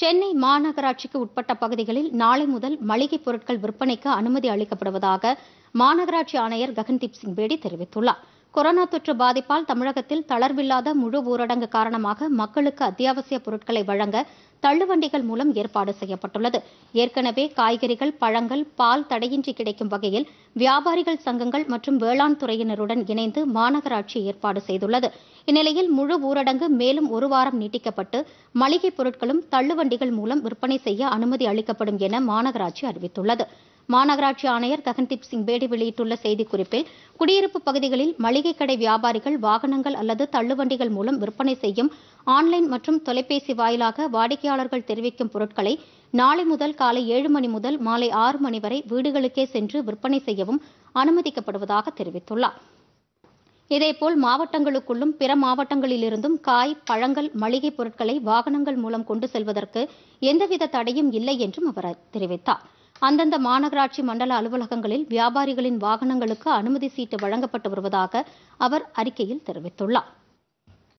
சென்னை மாநகராட்சிக்கு உட்பட்ட பகுதிகளில் நாளை முதல் மளிகைப் பொருட்கள் விற்பனைக்கு அனுமதி அளிக்கப்படுவதாக மாநகராட்சி ஆணையர் ககன்தீப் சிங் பேடி தெரிவித்துள்ளார் கொரோனா தொற்று பாதிப்பால் தமிழகத்தில் தளர்வில்லாத முழு ஊரடங்கு காரணமாக மக்களுக்கு அத்தியாவசிய பொருட்களை வழங்க தள்ளுவண்டிகள் மூலம் ஏற்பாடு செய்யப்பட்டுள்ளது ஏற்கனவே காய்கறிகள் பழங்கள் பால் தடையின்றி கிடைக்கும் வகையில் வியாபாரிகள் சங்கங்கள் மற்றும் வேளாண் துறையினருடன் இணைந்து மாநகராட்சி ஏற்பாடு செய்துள்ளது இந்நிலையில் முழு ஊரடங்கு மேலும் ஒரு வாரம் நீட்டிக்கப்பட்டு மளிகைப் பொருட்களும் தள்ளுவண்டிகள் மூலம் விற்பனை செய்ய அனுமதி அளிக்கப்படும் என மாநகராட்சி அறிவித்துள்ளது மாநகராட்சி ஆணையர் ககன்தீப் சிங் பேடி வெளியிட்டுள்ள செய்திக்குறிப்பில் குடியிருப்பு பகுதிகளில் மளிகை கடை வியாபாரிகள் வாகனங்கள் அல்லது தள்ளுவண்டிகள் மூலம் விற்பனை செய்யும் ஆன்லைன் மற்றும் தொலைபேசி வாயிலாக வாடிக்கையாளர்கள் தெரிவிக்கும் பொருட்களை நாளை முதல் காலை ஏழு மணி முதல் மாலை ஆறு மணி வரை வீடுகளுக்கே சென்று விற்பனை செய்யவும் அனுமதிக்கப்படுவதாக தெரிவித்துள்ளார் இதேபோல் மாவட்டங்களுக்குள்ளும் பிற மாவட்டங்களிலிருந்தும் காய் பழங்கள் மளிகைப் பொருட்களை வாகனங்கள் மூலம் கொண்டு செல்வதற்கு எந்தவித தடையும் இல்லை என்றும் அவர் தெரிவித்தார் அந்தந்த மாநகராட்சி மண்டல அலுவலகங்களில் வியாபாரிகளின் வாகனங்களுக்கு அனுமதி சீட்டு வழங்கப்பட்டு வருவதாக அவர் அறிக்கையில் தெரிவித்துள்ளார்